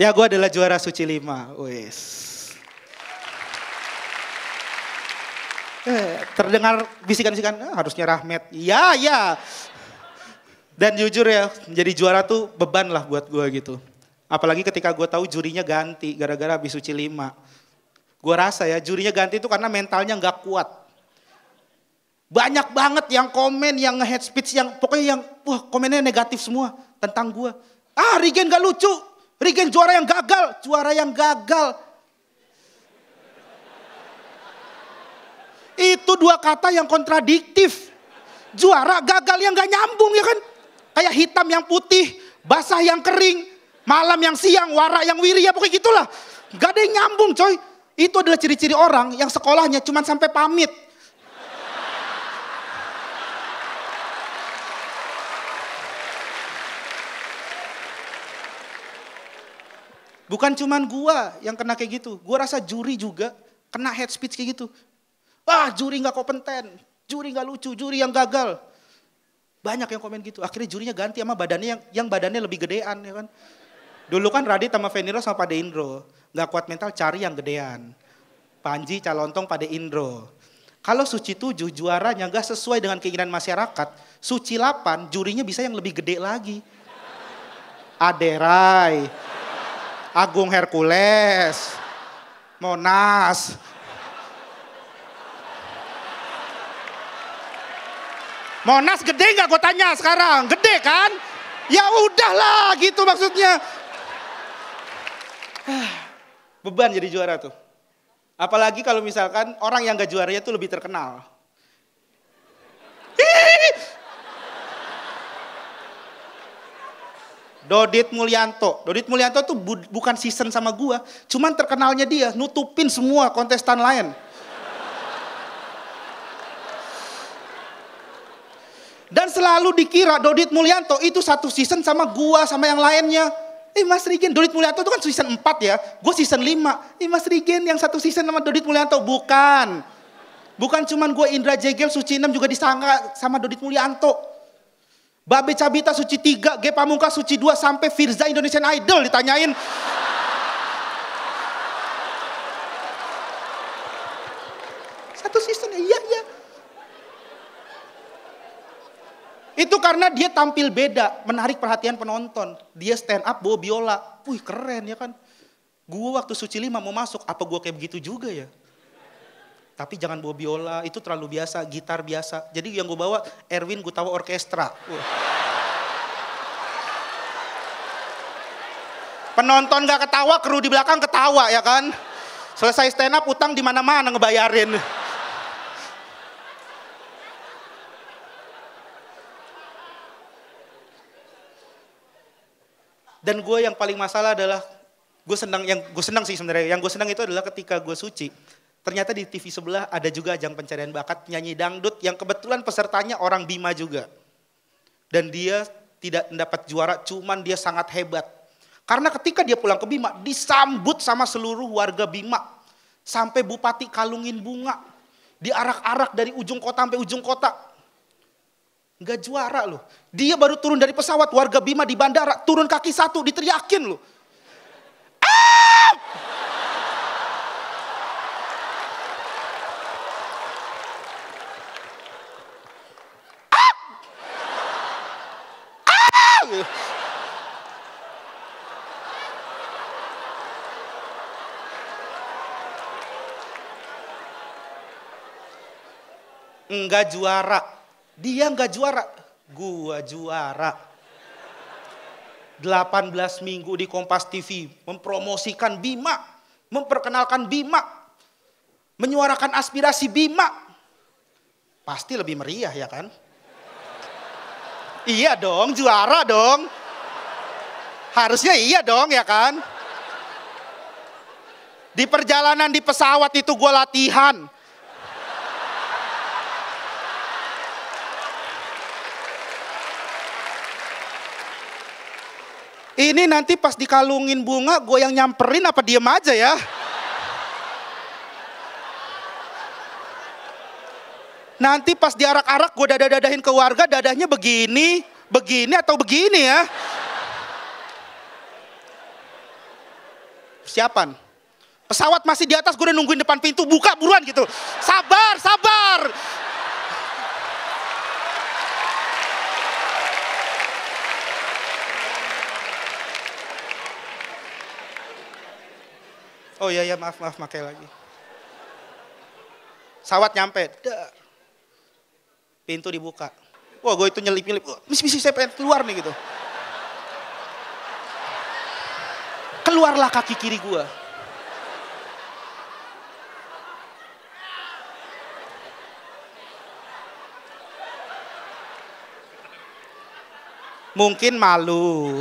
Ya gue adalah juara suci lima. Wes. Eh, terdengar bisikan-bisikan, ah, harusnya Rahmat. Ya, ya. Dan jujur ya, jadi juara tuh beban lah buat gue gitu. Apalagi ketika gue tahu jurinya ganti gara-gara habis suci lima. Gue rasa ya jurinya ganti itu karena mentalnya nggak kuat. Banyak banget yang komen, yang nge-head speech, yang pokoknya yang wah komennya negatif semua tentang gue. Ah Rigen gak lucu, Rigen juara yang gagal, juara yang gagal. Itu dua kata yang kontradiktif. Juara gagal yang gak nyambung ya kan. Kayak hitam yang putih, basah yang kering, malam yang siang, warak yang wiri ya pokoknya gitulah. Gak ada yang nyambung coy. Itu adalah ciri-ciri orang yang sekolahnya cuma sampai pamit. Bukan cuma gua yang kena kayak gitu. Gua rasa juri juga kena head speech kayak gitu. Wah juri nggak kompeten, juri nggak lucu, juri yang gagal. Banyak yang komen gitu. Akhirnya jurinya ganti sama badannya yang yang badannya lebih gedean ya kan. Dulu kan Radit sama Veniro sama pada Indro. Nggak kuat mental cari yang gedean. Panji Calontong pada Indro. Kalau suci tujuh juaranya nggak sesuai dengan keinginan masyarakat, suci lapan jurinya bisa yang lebih gede lagi. Aderai. Agung Hercules, Monas. Monas gede nggak gue tanya sekarang? Gede kan? Ya udahlah gitu maksudnya. Beban jadi juara tuh. Apalagi kalau misalkan orang yang gak juaranya tuh lebih terkenal. Dodit Mulyanto. Dodit Mulyanto tuh bu bukan season sama gua, cuman terkenalnya dia nutupin semua kontestan lain. Dan selalu dikira Dodit Mulyanto itu satu season sama gua sama yang lainnya. Eh Mas Rigen, Dodit Mulyanto itu kan season 4 ya. Gue season 5. Eh Mas Rigen yang satu season sama Dodit Mulyanto. Bukan. Bukan cuman gue Indra Jegel, Suci 6 juga disangka sama Dodit Mulyanto. Babe Cabita suci tiga, G Pamungkas suci dua sampai Firza Indonesian Idol ditanyain. Satu season, iya iya. Itu karena dia tampil beda, menarik perhatian penonton. Dia stand up bawa biola. Wih keren ya kan. Gue waktu suci lima mau masuk, apa gue kayak begitu juga ya? Tapi jangan bawa biola, itu terlalu biasa, gitar biasa. Jadi yang gue bawa Erwin gue tawa Orkestra. Uh. Penonton gak ketawa, kru di belakang ketawa ya kan. Selesai stand up utang di mana-mana ngebayarin. Dan gue yang paling masalah adalah gue senang yang gue senang sih sebenarnya yang gue senang itu adalah ketika gue suci Ternyata di TV sebelah ada juga ajang pencarian bakat penyanyi dangdut yang kebetulan pesertanya orang Bima juga. Dan dia tidak mendapat juara, cuman dia sangat hebat. Karena ketika dia pulang ke Bima, disambut sama seluruh warga Bima. Sampai Bupati kalungin bunga. Diarak-arak dari ujung kota sampai ujung kota. Gak juara loh. Dia baru turun dari pesawat, warga Bima di bandara, turun kaki satu, diteriakin loh. enggak juara. Dia enggak juara, gua juara. 18 minggu di Kompas TV mempromosikan Bima, memperkenalkan Bima, menyuarakan aspirasi Bima. Pasti lebih meriah ya kan? iya dong, juara dong. Harusnya iya dong ya kan? Di perjalanan di pesawat itu gue latihan. Ini nanti pas dikalungin bunga, gue yang nyamperin apa diem aja ya? Nanti pas diarak-arak gue dadah-dadahin ke warga, dadahnya begini, begini atau begini ya. Siapan? Pesawat masih di atas, gue udah nungguin depan pintu, buka buruan gitu. Sabar, sabar. Oh iya, iya maaf, maaf, pakai lagi. Sawat nyampe, Dah. pintu dibuka. Wah gue itu nyelip-nyelip, oh, misi-misi saya pengen keluar nih gitu. Keluarlah kaki kiri gue. Mungkin malu.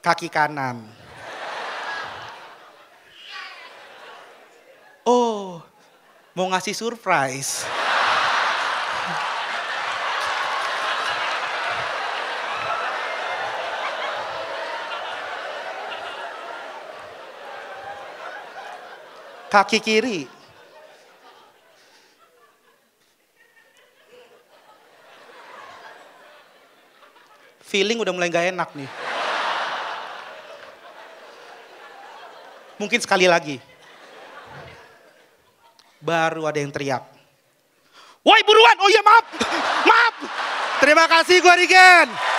kaki kanan. Oh, mau ngasih surprise. Kaki kiri. Feeling udah mulai gak enak nih. mungkin sekali lagi. Baru ada yang teriak. Woi buruan, oh iya maaf, maaf. Terima kasih gue Rigen.